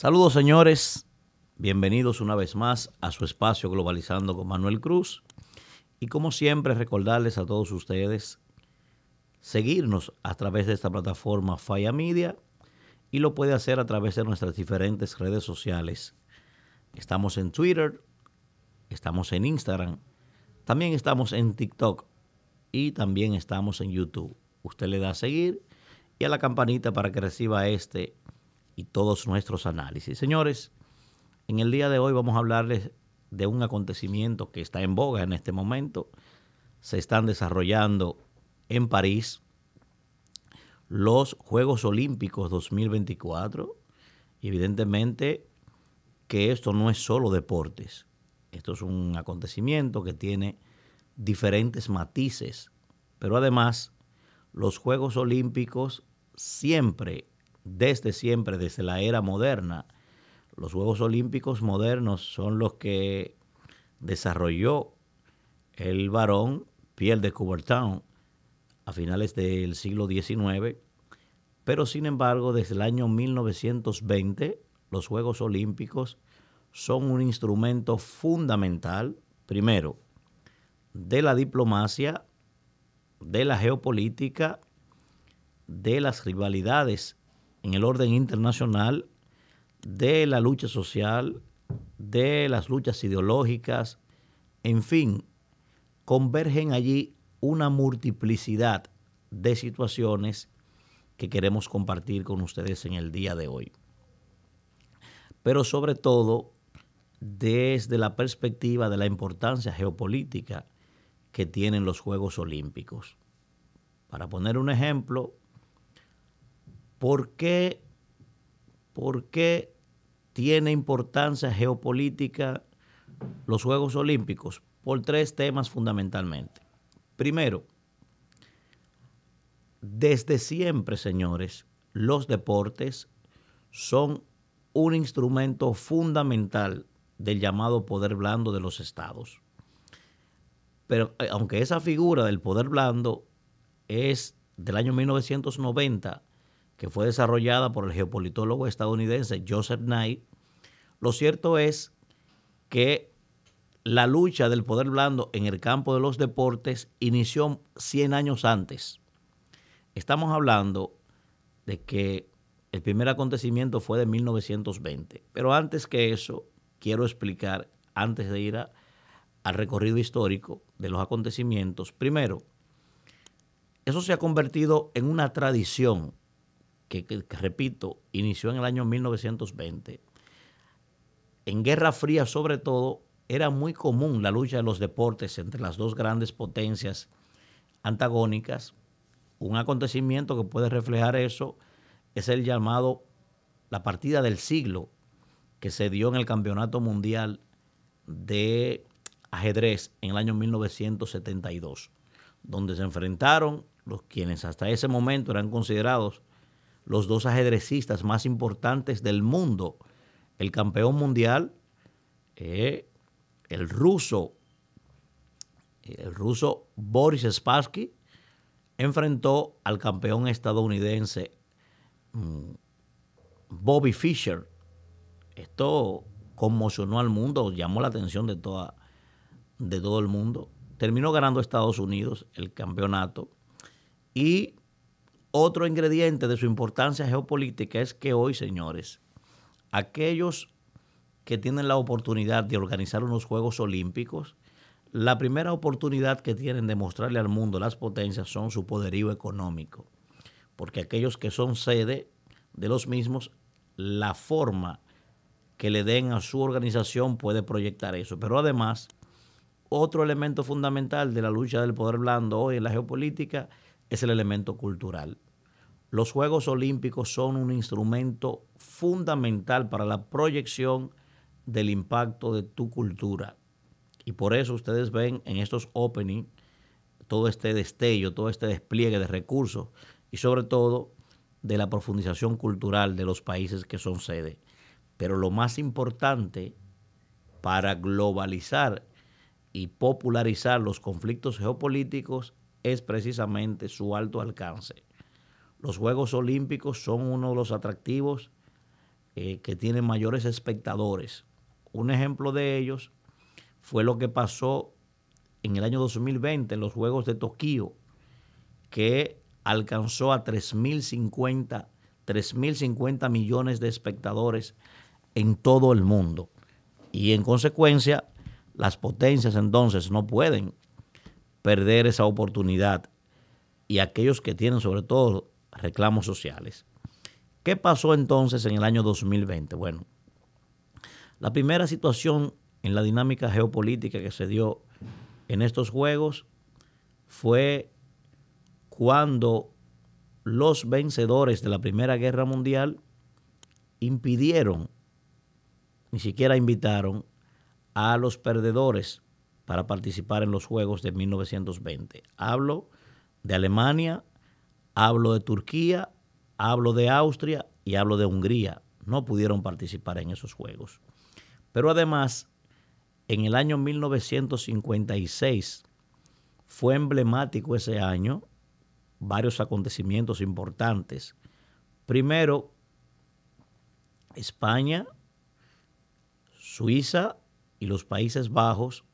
Saludos señores, bienvenidos una vez más a su espacio Globalizando con Manuel Cruz. Y como siempre, recordarles a todos ustedes seguirnos a través de esta plataforma Falla Media y lo puede hacer a través de nuestras diferentes redes sociales. Estamos en Twitter, estamos en Instagram, también estamos en TikTok y también estamos en YouTube. Usted le da a seguir y a la campanita para que reciba este y todos nuestros análisis. Señores, en el día de hoy vamos a hablarles de un acontecimiento que está en boga en este momento. Se están desarrollando en París los Juegos Olímpicos 2024. Evidentemente que esto no es solo deportes. Esto es un acontecimiento que tiene diferentes matices. Pero además, los Juegos Olímpicos siempre desde siempre, desde la era moderna. Los Juegos Olímpicos modernos son los que desarrolló el varón Pierre de Coubertin a finales del siglo XIX, pero sin embargo desde el año 1920 los Juegos Olímpicos son un instrumento fundamental, primero, de la diplomacia, de la geopolítica, de las rivalidades en el orden internacional de la lucha social, de las luchas ideológicas, en fin, convergen allí una multiplicidad de situaciones que queremos compartir con ustedes en el día de hoy. Pero sobre todo desde la perspectiva de la importancia geopolítica que tienen los Juegos Olímpicos. Para poner un ejemplo, ¿Por qué, tiene importancia geopolítica los Juegos Olímpicos? Por tres temas fundamentalmente. Primero, desde siempre, señores, los deportes son un instrumento fundamental del llamado poder blando de los estados. Pero eh, aunque esa figura del poder blando es del año 1990 que fue desarrollada por el geopolitólogo estadounidense Joseph Knight, lo cierto es que la lucha del poder blando en el campo de los deportes inició 100 años antes. Estamos hablando de que el primer acontecimiento fue de 1920, pero antes que eso, quiero explicar, antes de ir al recorrido histórico de los acontecimientos, primero, eso se ha convertido en una tradición que, repito, inició en el año 1920, en Guerra Fría sobre todo, era muy común la lucha de los deportes entre las dos grandes potencias antagónicas. Un acontecimiento que puede reflejar eso es el llamado la partida del siglo que se dio en el Campeonato Mundial de Ajedrez en el año 1972, donde se enfrentaron los quienes hasta ese momento eran considerados los dos ajedrecistas más importantes del mundo, el campeón mundial, eh, el ruso, eh, el ruso Boris Spassky, enfrentó al campeón estadounidense mm, Bobby Fischer. Esto conmocionó al mundo, llamó la atención de, toda, de todo el mundo. Terminó ganando Estados Unidos el campeonato y otro ingrediente de su importancia geopolítica es que hoy, señores, aquellos que tienen la oportunidad de organizar unos Juegos Olímpicos, la primera oportunidad que tienen de mostrarle al mundo las potencias son su poderío económico, porque aquellos que son sede de los mismos, la forma que le den a su organización puede proyectar eso. Pero además, otro elemento fundamental de la lucha del poder blando hoy en la geopolítica es el elemento cultural los Juegos Olímpicos son un instrumento fundamental para la proyección del impacto de tu cultura. Y por eso ustedes ven en estos openings todo este destello, todo este despliegue de recursos y sobre todo de la profundización cultural de los países que son sede. Pero lo más importante para globalizar y popularizar los conflictos geopolíticos es precisamente su alto alcance. Los Juegos Olímpicos son uno de los atractivos eh, que tienen mayores espectadores. Un ejemplo de ellos fue lo que pasó en el año 2020 en los Juegos de Tokio, que alcanzó a 3.050 millones de espectadores en todo el mundo. Y en consecuencia, las potencias entonces no pueden perder esa oportunidad. Y aquellos que tienen sobre todo reclamos sociales. ¿Qué pasó entonces en el año 2020? Bueno, la primera situación en la dinámica geopolítica que se dio en estos Juegos fue cuando los vencedores de la Primera Guerra Mundial impidieron, ni siquiera invitaron a los perdedores para participar en los Juegos de 1920. Hablo de Alemania, Hablo de Turquía, hablo de Austria y hablo de Hungría. No pudieron participar en esos Juegos. Pero además, en el año 1956, fue emblemático ese año varios acontecimientos importantes. Primero, España, Suiza y los Países Bajos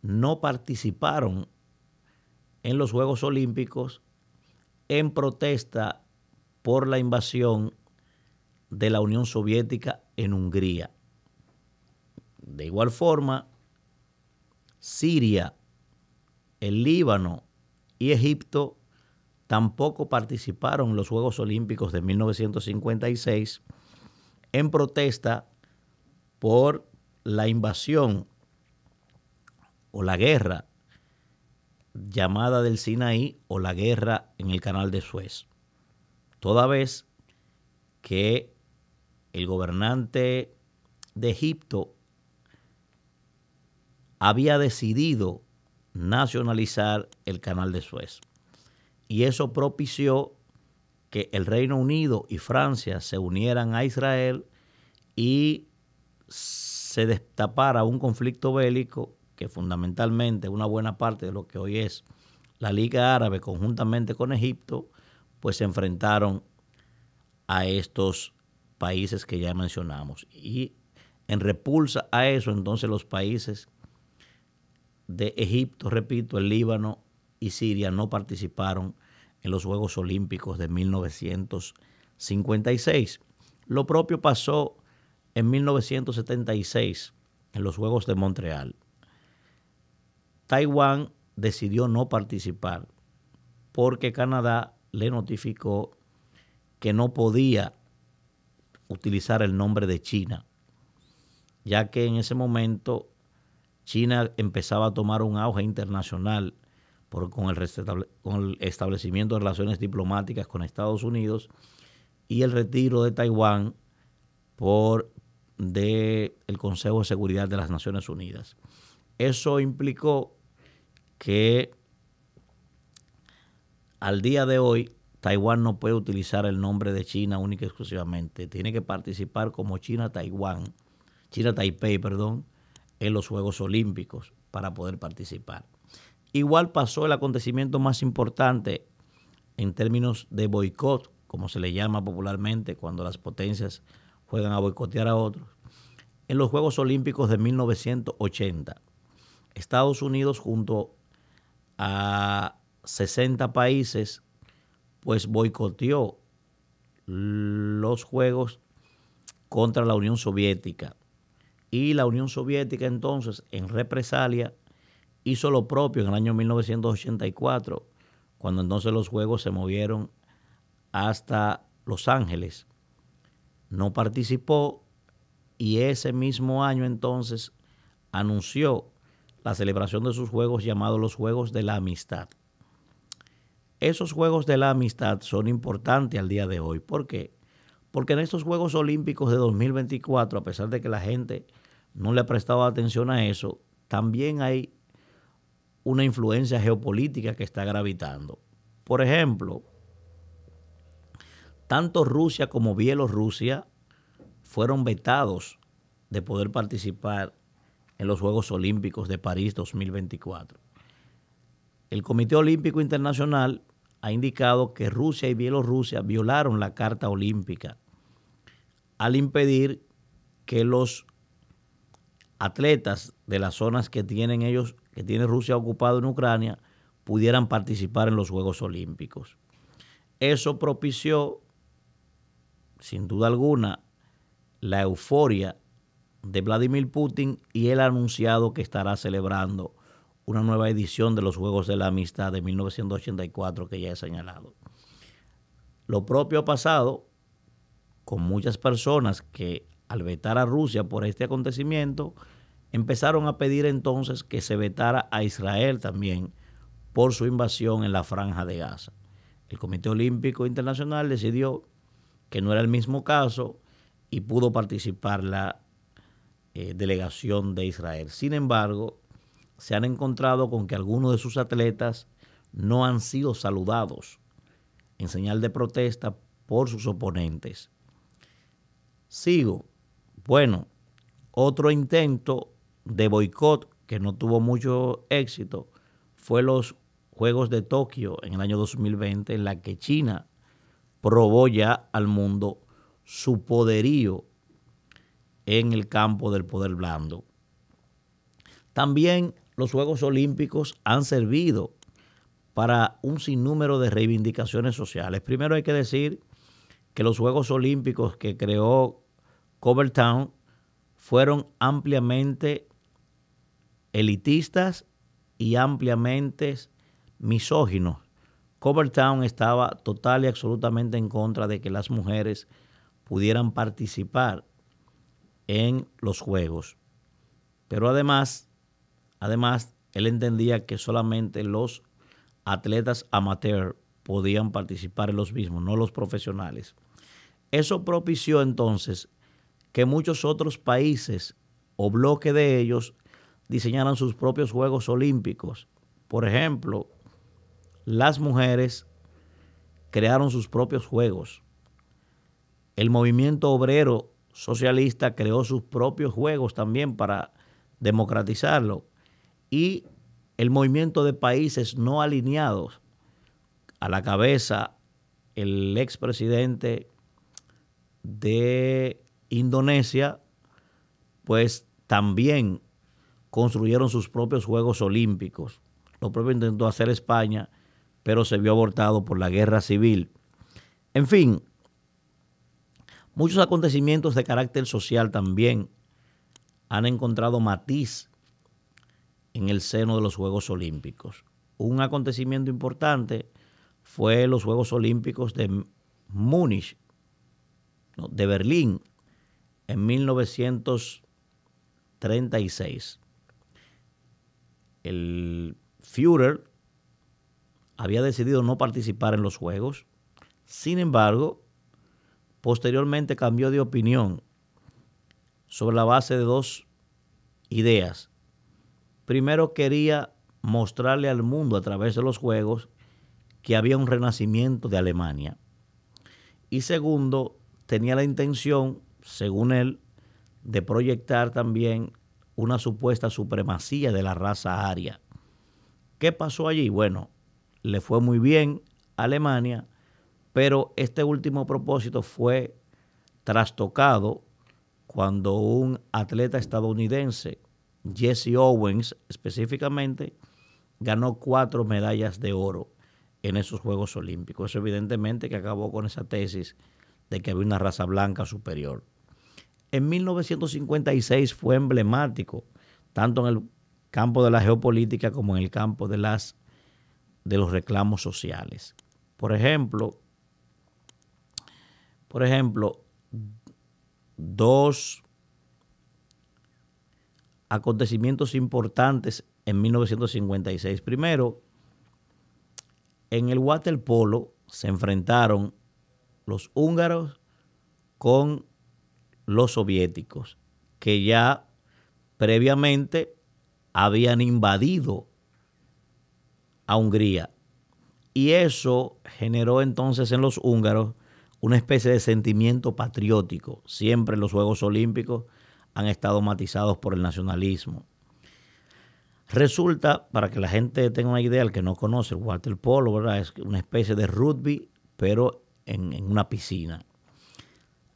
no participaron en los Juegos Olímpicos en protesta por la invasión de la Unión Soviética en Hungría. De igual forma, Siria, el Líbano y Egipto tampoco participaron en los Juegos Olímpicos de 1956 en protesta por la invasión o la guerra llamada del Sinaí o la guerra en el canal de Suez. Toda vez que el gobernante de Egipto había decidido nacionalizar el canal de Suez. Y eso propició que el Reino Unido y Francia se unieran a Israel y se destapara un conflicto bélico que fundamentalmente una buena parte de lo que hoy es la Liga Árabe conjuntamente con Egipto, pues se enfrentaron a estos países que ya mencionamos. Y en repulsa a eso, entonces los países de Egipto, repito, el Líbano y Siria no participaron en los Juegos Olímpicos de 1956. Lo propio pasó en 1976 en los Juegos de Montreal. Taiwán decidió no participar porque Canadá le notificó que no podía utilizar el nombre de China, ya que en ese momento China empezaba a tomar un auge internacional con, el establecimiento de relaciones diplomáticas con Estados Unidos y el retiro de Taiwán por del Consejo de Seguridad de las Naciones Unidas. Eso implicó que al día de hoy Taiwán no puede utilizar el nombre de China única y exclusivamente. Tiene que participar como China-Taiwán, China-Taipei, perdón, en los Juegos Olímpicos para poder participar. Igual pasó el acontecimiento más importante en términos de boicot, como se le llama popularmente cuando las potencias juegan a boicotear a otros, en los Juegos Olímpicos de 1980. Estados Unidos junto a 60 países, pues boicoteó los Juegos contra la Unión Soviética. Y la Unión Soviética entonces, en represalia, hizo lo propio en el año 1984, cuando entonces los Juegos se movieron hasta Los Ángeles. No participó y ese mismo año entonces anunció la celebración de sus juegos llamados los Juegos de la Amistad. Esos Juegos de la Amistad son importantes al día de hoy. ¿Por qué? Porque en estos Juegos Olímpicos de 2024, a pesar de que la gente no le ha prestado atención a eso, también hay una influencia geopolítica que está gravitando. Por ejemplo, tanto Rusia como Bielorrusia fueron vetados de poder participar en los Juegos Olímpicos de París 2024. El Comité Olímpico Internacional ha indicado que Rusia y Bielorrusia violaron la Carta Olímpica al impedir que los atletas de las zonas que tienen ellos, que tiene Rusia ocupado en Ucrania, pudieran participar en los Juegos Olímpicos. Eso propició, sin duda alguna, la euforia de Vladimir Putin y él ha anunciado que estará celebrando una nueva edición de los Juegos de la Amistad de 1984 que ya he señalado. Lo propio ha pasado con muchas personas que al vetar a Rusia por este acontecimiento, empezaron a pedir entonces que se vetara a Israel también por su invasión en la franja de Gaza. El Comité Olímpico Internacional decidió que no era el mismo caso y pudo participar la eh, delegación de Israel. Sin embargo, se han encontrado con que algunos de sus atletas no han sido saludados en señal de protesta por sus oponentes. Sigo. Bueno, otro intento de boicot que no tuvo mucho éxito fue los Juegos de Tokio en el año 2020, en la que China probó ya al mundo su poderío en el campo del poder blando. También los Juegos Olímpicos han servido para un sinnúmero de reivindicaciones sociales. Primero hay que decir que los Juegos Olímpicos que creó Covertown fueron ampliamente elitistas y ampliamente misóginos. Covertown estaba total y absolutamente en contra de que las mujeres pudieran participar en los juegos. Pero además, además, él entendía que solamente los atletas amateur podían participar en los mismos, no los profesionales. Eso propició entonces que muchos otros países o bloque de ellos diseñaran sus propios Juegos Olímpicos. Por ejemplo, las mujeres crearon sus propios Juegos. El movimiento obrero socialista creó sus propios juegos también para democratizarlo. Y el movimiento de países no alineados, a la cabeza el expresidente de Indonesia, pues también construyeron sus propios Juegos Olímpicos. Lo propio intentó hacer España, pero se vio abortado por la guerra civil. En fin, Muchos acontecimientos de carácter social también han encontrado matiz en el seno de los Juegos Olímpicos. Un acontecimiento importante fue los Juegos Olímpicos de Múnich, de Berlín, en 1936. El Führer había decidido no participar en los Juegos. Sin embargo, Posteriormente cambió de opinión sobre la base de dos ideas. Primero quería mostrarle al mundo a través de los juegos que había un renacimiento de Alemania. Y segundo, tenía la intención, según él, de proyectar también una supuesta supremacía de la raza aria. ¿Qué pasó allí? Bueno, le fue muy bien a Alemania, pero este último propósito fue trastocado cuando un atleta estadounidense, Jesse Owens específicamente, ganó cuatro medallas de oro en esos Juegos Olímpicos. Eso evidentemente que acabó con esa tesis de que había una raza blanca superior. En 1956 fue emblemático, tanto en el campo de la geopolítica como en el campo de, las, de los reclamos sociales. Por ejemplo, por ejemplo, dos acontecimientos importantes en 1956. Primero, en el waterpolo se enfrentaron los húngaros con los soviéticos, que ya previamente habían invadido a Hungría. Y eso generó entonces en los húngaros una especie de sentimiento patriótico. Siempre los Juegos Olímpicos han estado matizados por el nacionalismo. Resulta, para que la gente tenga una idea, el que no conoce, el waterpolo, ¿verdad? Es una especie de rugby, pero en, una piscina.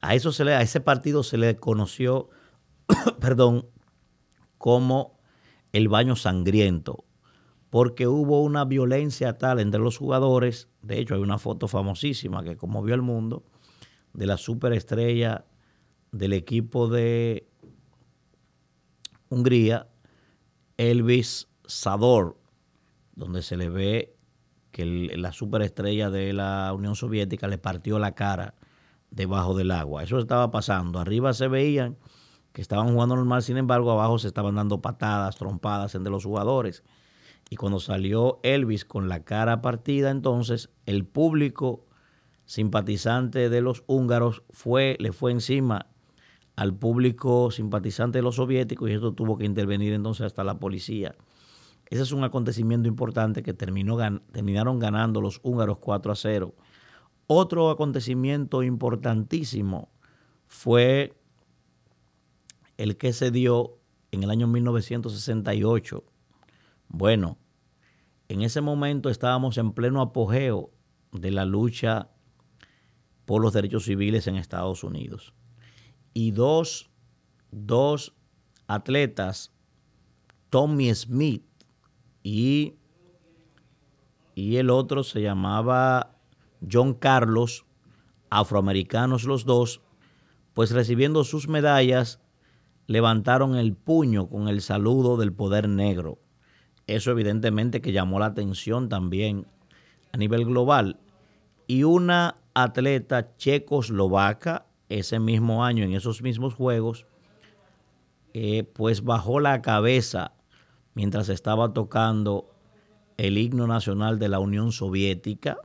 A, eso se le, a ese partido se le conoció, perdón, como el baño sangriento porque hubo una violencia tal entre los jugadores. De hecho, hay una foto famosísima que conmovió al mundo de la superestrella del equipo de Hungría, Elvis Sador, donde se le ve que la superestrella de la Unión Soviética le partió la cara debajo del agua. Eso estaba pasando. Arriba se veían que estaban jugando normal, sin embargo, abajo se estaban dando patadas, trompadas entre los jugadores. Y cuando salió Elvis con la cara partida, entonces el público simpatizante de los húngaros fue, le fue encima al público simpatizante de los soviéticos y esto tuvo que intervenir entonces hasta la policía. Ese es un acontecimiento importante que terminó, terminaron ganando los húngaros 4 a 0. Otro acontecimiento importantísimo fue el que se dio en el año 1968 bueno, en ese momento estábamos en pleno apogeo de la lucha por los derechos civiles en Estados Unidos. Y dos, dos atletas, Tommy Smith y, y el otro se llamaba John Carlos, afroamericanos los dos, pues recibiendo sus medallas levantaron el puño con el saludo del poder negro. Eso evidentemente que llamó la atención también a nivel global. Y una atleta checoslovaca ese mismo año, en esos mismos Juegos, eh, pues bajó la cabeza mientras estaba tocando el himno nacional de la Unión Soviética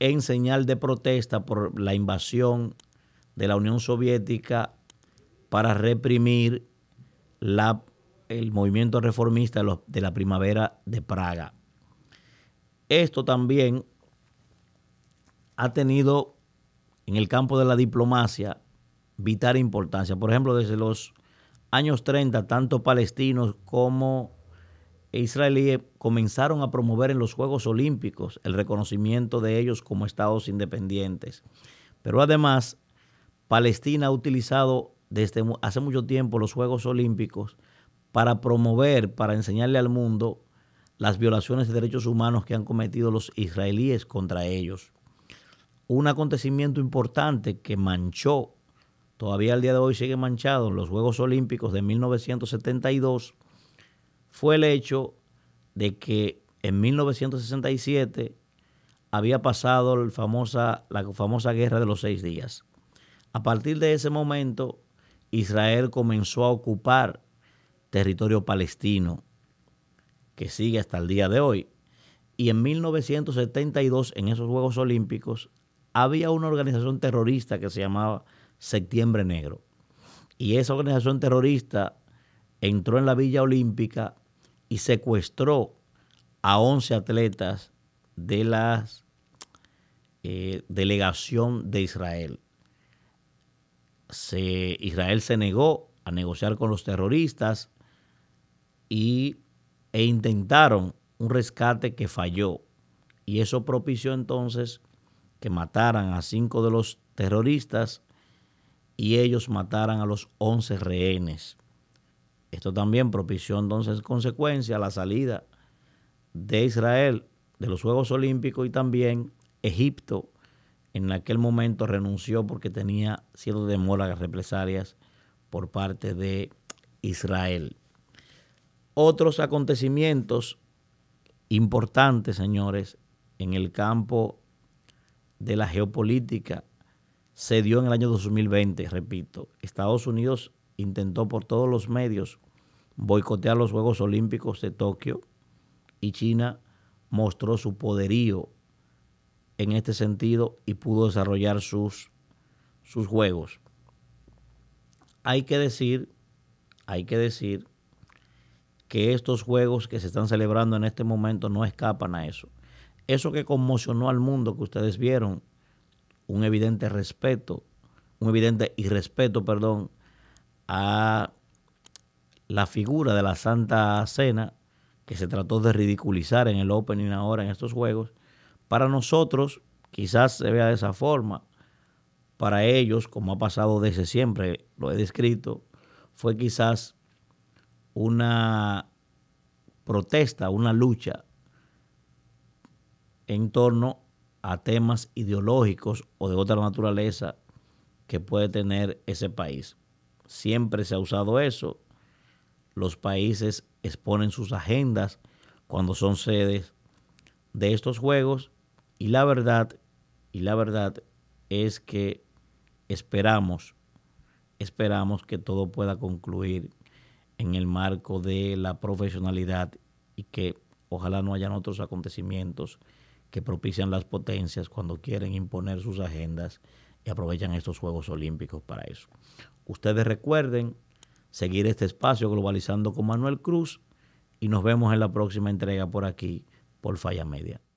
en señal de protesta por la invasión de la Unión Soviética para reprimir la el movimiento reformista de la primavera de Praga. Esto también ha tenido en el campo de la diplomacia vital importancia. Por ejemplo, desde los años 30, tanto palestinos como israelíes comenzaron a promover en los Juegos Olímpicos el reconocimiento de ellos como estados independientes. Pero además, Palestina ha utilizado desde hace mucho tiempo los Juegos Olímpicos para promover, para enseñarle al mundo las violaciones de derechos humanos que han cometido los israelíes contra ellos. Un acontecimiento importante que manchó, todavía al día de hoy sigue manchado en los Juegos Olímpicos de 1972, fue el hecho de que en 1967 había pasado la famosa guerra de los seis días. A partir de ese momento, Israel comenzó a ocupar territorio palestino, que sigue hasta el día de hoy. Y en 1972, en esos Juegos Olímpicos, había una organización terrorista que se llamaba Septiembre Negro. Y esa organización terrorista entró en la Villa Olímpica y secuestró a 11 atletas de la eh, delegación de Israel. Israel se negó a negociar con los terroristas, y, e intentaron un rescate que falló. Y eso propició entonces que mataran a cinco de los terroristas y ellos mataran a los once rehenes. Esto también propició entonces consecuencia la salida de Israel de los Juegos Olímpicos y también Egipto en aquel momento renunció porque tenía cierto temor a represalias por parte de Israel otros acontecimientos importantes, señores, en el campo de la geopolítica se dio en el año 2020, repito. Estados Unidos intentó por todos los medios boicotear los Juegos Olímpicos de Tokio y China mostró su poderío en este sentido y pudo desarrollar sus, sus juegos. Hay que decir, hay que decir que estos juegos que se están celebrando en este momento no escapan a eso. Eso que conmocionó al mundo que ustedes vieron, un evidente respeto, un evidente irrespeto, perdón, a la figura de la Santa Cena, que se trató de ridiculizar en el opening ahora en estos juegos, para nosotros quizás se vea de esa forma, para ellos, como ha pasado desde siempre, lo he descrito, fue quizás una protesta, una lucha en torno a temas ideológicos o de otra naturaleza que puede tener ese país. Siempre se ha usado eso. Los países exponen sus agendas cuando son sedes de estos juegos y la verdad, y la verdad es que esperamos, esperamos que todo pueda concluir en el marco de la profesionalidad y que ojalá no hayan otros acontecimientos que propician las potencias cuando quieren imponer sus agendas y aprovechan estos Juegos Olímpicos para eso. Ustedes recuerden seguir este espacio globalizando con Manuel Cruz y nos vemos en la próxima entrega por aquí, por Falla Media.